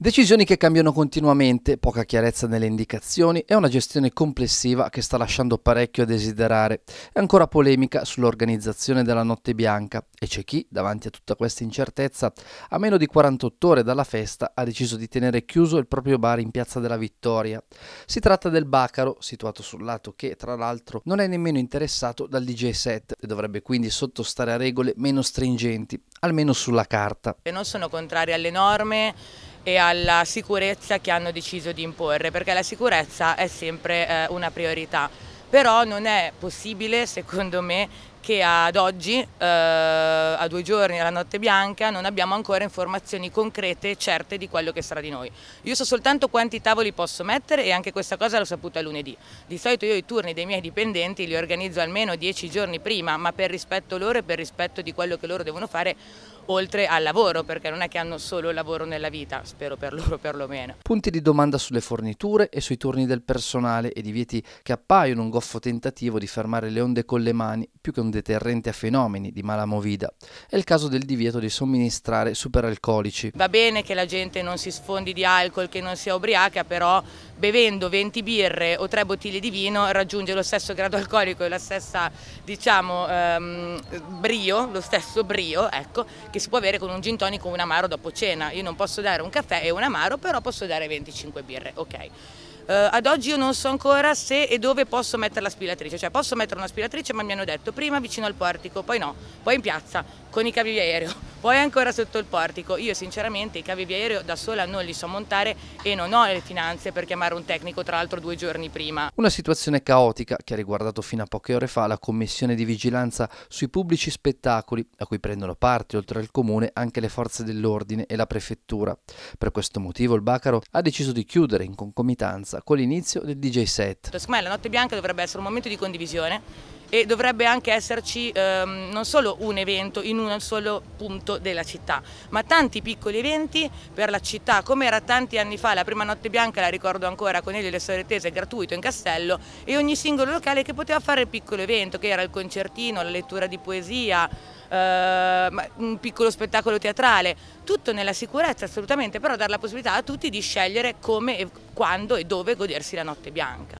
Decisioni che cambiano continuamente, poca chiarezza nelle indicazioni e una gestione complessiva che sta lasciando parecchio a desiderare. È ancora polemica sull'organizzazione della Notte Bianca e c'è chi, davanti a tutta questa incertezza, a meno di 48 ore dalla festa ha deciso di tenere chiuso il proprio bar in Piazza della Vittoria. Si tratta del Bacaro, situato sul lato che, tra l'altro, non è nemmeno interessato dal DJ set e dovrebbe quindi sottostare a regole meno stringenti, almeno sulla carta. Non sono contraria alle norme e alla sicurezza che hanno deciso di imporre, perché la sicurezza è sempre eh, una priorità. Però non è possibile, secondo me, che ad oggi, eh, a due giorni alla notte bianca, non abbiamo ancora informazioni concrete e certe di quello che sarà di noi. Io so soltanto quanti tavoli posso mettere e anche questa cosa l'ho saputa lunedì. Di solito io i turni dei miei dipendenti li organizzo almeno dieci giorni prima, ma per rispetto loro e per rispetto di quello che loro devono fare oltre al lavoro, perché non è che hanno solo lavoro nella vita, spero per loro perlomeno. Punti di domanda sulle forniture e sui turni del personale e divieti che appaiono un goffo tentativo di fermare le onde con le mani più che un deterrente a fenomeni di mala movida. È il caso del divieto di somministrare superalcolici. Va bene che la gente non si sfondi di alcol, che non sia ubriaca, però bevendo 20 birre o 3 bottiglie di vino raggiunge lo stesso grado alcolico e la stessa diciamo ehm, brio, lo stesso brio ecco, che si può avere con un gin tonic o un amaro dopo cena. Io non posso dare un caffè e un amaro però posso dare 25 birre, ok. Uh, ad oggi io non so ancora se e dove posso mettere la spilatrice, cioè posso mettere una spilatrice ma mi hanno detto prima vicino al portico, poi no, poi in piazza con i cavi via aereo, poi ancora sotto il portico. Io sinceramente i cavi via aereo da sola non li so montare e non ho le finanze per chiamare chiamare un tecnico tra l'altro due giorni prima. Una situazione caotica che ha riguardato fino a poche ore fa la commissione di vigilanza sui pubblici spettacoli a cui prendono parte oltre al comune anche le forze dell'ordine e la prefettura. Per questo motivo il Bacaro ha deciso di chiudere in concomitanza con l'inizio del DJ set. Secondo me la notte bianca dovrebbe essere un momento di condivisione e dovrebbe anche esserci ehm, non solo un evento in un solo punto della città, ma tanti piccoli eventi per la città, come era tanti anni fa la prima notte bianca, la ricordo ancora con Elio e le Storie Tese, gratuito in Castello, e ogni singolo locale che poteva fare il piccolo evento, che era il concertino, la lettura di poesia, Uh, un piccolo spettacolo teatrale, tutto nella sicurezza assolutamente, però dare la possibilità a tutti di scegliere come, quando e dove godersi la notte bianca.